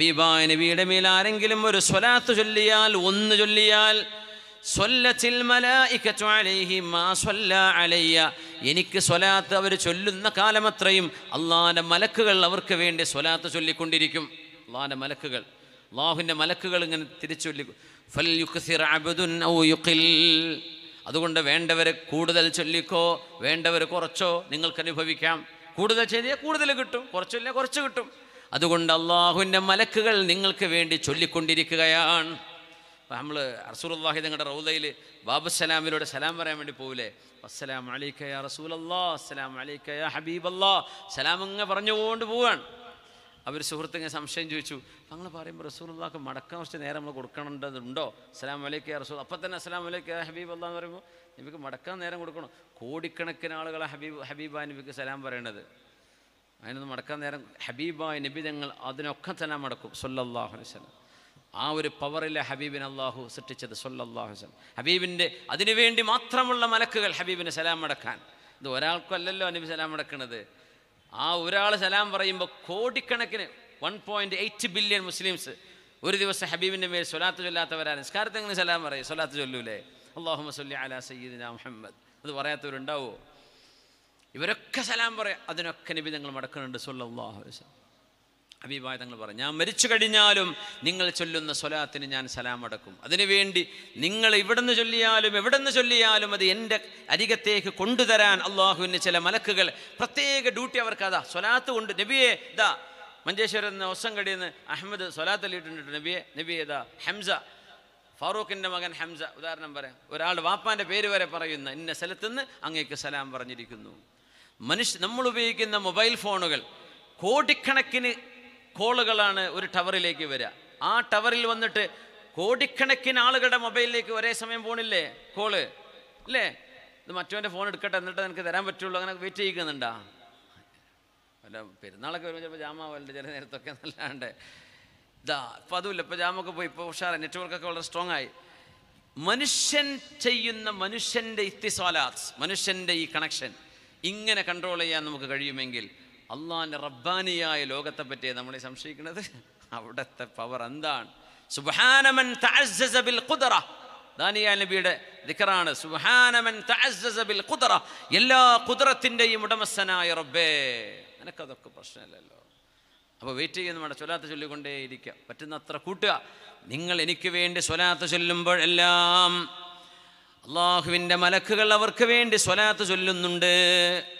ഹബീബായ നബിയുടെ മേൽ ആരെങ്കിലും ഒരു സ്വലാത്ത് ചൊല്ലിയാൽ ഒന്ന് ചൊല്ലിയാൽ എനിക്ക് സ്വലാത്ത് അവർ ചൊല്ലുന്ന കാലമത്രയും അള്ളാഹാൻ്റെ മലക്കുകൾ അവർക്ക് വേണ്ടി സ്വലാത്ത് ചൊല്ലിക്കൊണ്ടിരിക്കും അള്ളാഹാൻ്റെ മലക്കുകൾ അള്ളാഹുവിൻ്റെ മലക്കുകൾ ഇങ്ങനെ തിരിച്ചു അതുകൊണ്ട് വേണ്ടവരെ കൂടുതൽ ചൊല്ലിക്കോ വേണ്ടവർ കുറച്ചോ നിങ്ങൾക്ക് അനുഭവിക്കാം കൂടുതൽ ചെയ്താൽ കൂടുതൽ കിട്ടും കുറച്ചില്ല കുറച്ച് കിട്ടും അതുകൊണ്ട് അള്ളാഹുവിൻ്റെ മലക്കുകൾ നിങ്ങൾക്ക് വേണ്ടി ചൊല്ലിക്കൊണ്ടിരിക്കുകയാണ് അപ്പോൾ നമ്മൾ അർസൂർല്ലാഹി നിങ്ങളുടെ റൗദയിൽ ബാബുസലാമിലൂടെ സലാം പറയാൻ വേണ്ടി പോവില്ലേ അസ്സലാം അലൈക്കയ റസൂലല്ലാ അസ്സലാം അലൈക്കയ ഹബീബല്ലാ സലാം അങ്ങ് പറഞ്ഞുകൊണ്ട് പോവാണ് അവർ സുഹൃത്തിങ്ങനെ സംശയം ചോദിച്ചു അങ്ങനെ പറയുമ്പോൾ റസൂലുള്ളാഹ് മടക്കാൻ കുറച്ച് നേരം നമ്മൾ കൊടുക്കണേണ്ടതുണ്ടോ അസ്സലാം വലൈക്കുക റസൂൽ അപ്പം തന്നെ അസ്സലാം വലൈക്കുക ഹബീബ് അള്ളാന്ന് പറയുമ്പോൾ നബിക്ക് മടക്കാൻ നേരം കൊടുക്കണം കോടിക്കണക്കിന് ആളുകളെ ഹബീബ് ഹബീബാൻ നബിക്ക് സലാം പറയേണ്ടത് അതിനൊന്ന് മടക്കാൻ നേരം ഹബീബായ നബി തങ്ങൾ അതിനൊക്കെ തന്നെ മടക്കും സൊല്ലാഹു വസ്ലം ആ ഒരു പവറിലെ ഹബീബിൻ അള്ളാഹു സൃഷ്ടിച്ചത് സൊല്ലാഹു വസ്ലം ഹബീബിൻ്റെ അതിനുവേണ്ടി മാത്രമുള്ള മലക്കുകൾ ഹബീബിന് സലാം മടക്കാൻ ഇത് ഒരാൾക്കല്ലല്ലോ നബി സലാം മടക്കുന്നത് ആ ഒരാൾ സലാം പറയുമ്പോൾ കോടിക്കണക്കിന് one point eight billion Muslims ഒരു ദിവസം ഹബീബിൻ്റെ മേൽ സ്വലാത്ത് ചൊല്ലാത്തവരാ നിസ്കാരത്തെ എങ്ങനെ സലാം പറയും സ്വലാത്ത് ചൊല്ലൂലേ അള്ളാഹു മസ്ലി അല സയ്യിദിന മുഹമ്മദ് അത് പറയാത്തവരുണ്ടാവുമോ ഇവരൊക്കെ സലാം പറയാം അതിനൊക്കെ നബി തങ്ങൾ മടക്കുന്നുണ്ട് സൊല്ലാഹു അബീബായ തങ്ങൾ പറഞ്ഞു ഞാൻ മരിച്ചു കഴിഞ്ഞാലും നിങ്ങൾ ചൊല്ലുന്ന സ്വലാത്തിന് ഞാൻ സലാം അടക്കും അതിനുവേണ്ടി നിങ്ങൾ ഇവിടുന്ന് ചൊല്ലിയാലും എവിടുന്ന് ചൊല്ലിയാലും അത് എൻ്റെ അരികത്തേക്ക് കൊണ്ടുതരാൻ അള്ളാഹുവിന് ചില മലക്കുകൾ പ്രത്യേക ഡ്യൂട്ടി അവർക്ക് അതാ സ്വലാത്ത് കൊണ്ട് നബിയെ ഇതാ മഞ്ചേശ്വരത്ത് നിന്ന് ഒസം കടിയെന്ന് അഹമ്മദ് സ്വലാത്ത് അല്ലിട്ടുണ്ട് നബിയെ നബിയെ ഇതാ ഹംസ ഫാറൂഖിൻ്റെ മകൻ ഹംസ ഉദാഹരണം പറയാം ഒരാൾ വാപ്പാൻ്റെ പേര് വരെ പറയുന്ന ഇന്ന സ്ഥലത്തുനിന്ന് അങ്ങേക്ക് സലാം പറഞ്ഞിരിക്കുന്നു മനുഷ്യ നമ്മൾ ഉപയോഗിക്കുന്ന മൊബൈൽ ഫോണുകൾ കോടിക്കണക്കിന് കോളുകളാണ് ഒരു ടവറിലേക്ക് വരിക ആ ടവറിൽ വന്നിട്ട് കോടിക്കണക്കിന് ആളുകളുടെ മൊബൈലിലേക്ക് ഒരേ സമയം പോണില്ലേ കോള് അല്ലേ ഇത് മറ്റവൻ്റെ ഫോൺ എടുക്കട്ടെ എന്നിട്ട് നിനക്ക് തരാൻ പറ്റുള്ളൂ അങ്ങനെ വെയിറ്റ് ചെയ്യിക്കുന്നുണ്ടാ അല്ല പെരുന്നാളൊക്കെ വരുമ്പോൾ ചിലപ്പോൾ ജാമാവലുണ്ട് ചില നേരത്തൊക്കെ നല്ലാണ്ട് ഇതാ ഇപ്പം അതുമില്ല ഇപ്പോൾ ജാമൊക്കെ പോയി ഇപ്പോൾ ഉഷാറ നെറ്റ്വർക്കൊക്കെ വളരെ സ്ട്രോങ് ആയി മനുഷ്യൻ ചെയ്യുന്ന മനുഷ്യൻ്റെ ഇത്തിസോലാസ് മനുഷ്യൻ്റെ ഈ കണക്ഷൻ ഇങ്ങനെ കൺട്രോൾ ചെയ്യാൻ നമുക്ക് കഴിയുമെങ്കിൽ അള്ളാഹിൻ്റെ റബ്ബാനിയായ ലോകത്തെ പറ്റിയേ നമ്മളെ സംശയിക്കുന്നത് അവിടുത്തെ പവർ എന്താണ് സുബാനമൻ ബിൽ ഖുദറ ദാനിയാൽ നബിയുടെ ദിക്കറാണ് സുഹാനമൻ ബിൽ ഖുദറ എല്ലാ കുതിരത്തിൻ്റെയും ഉടമസ്ഥനായ റബ്ബേ നിനക്കതൊക്കെ പ്രശ്നമില്ലല്ലോ അപ്പോൾ വെയിറ്റ് ചെയ്യുന്ന വേണ്ട ചൊല്ലാത്ത ചൊല്ലിക്കൊണ്ടേയിരിക്കുക പറ്റുന്നത്ര കൂട്ടുക നിങ്ങൾ എനിക്ക് വേണ്ടി സ്വലാത്ത് ചൊല്ലുമ്പോഴെല്ലാം അള്ളാഹുവിൻ്റെ മലക്കുകൾ അവർക്ക് വേണ്ടി സ്വലാത്ത് ചൊല്ലുന്നുണ്ട്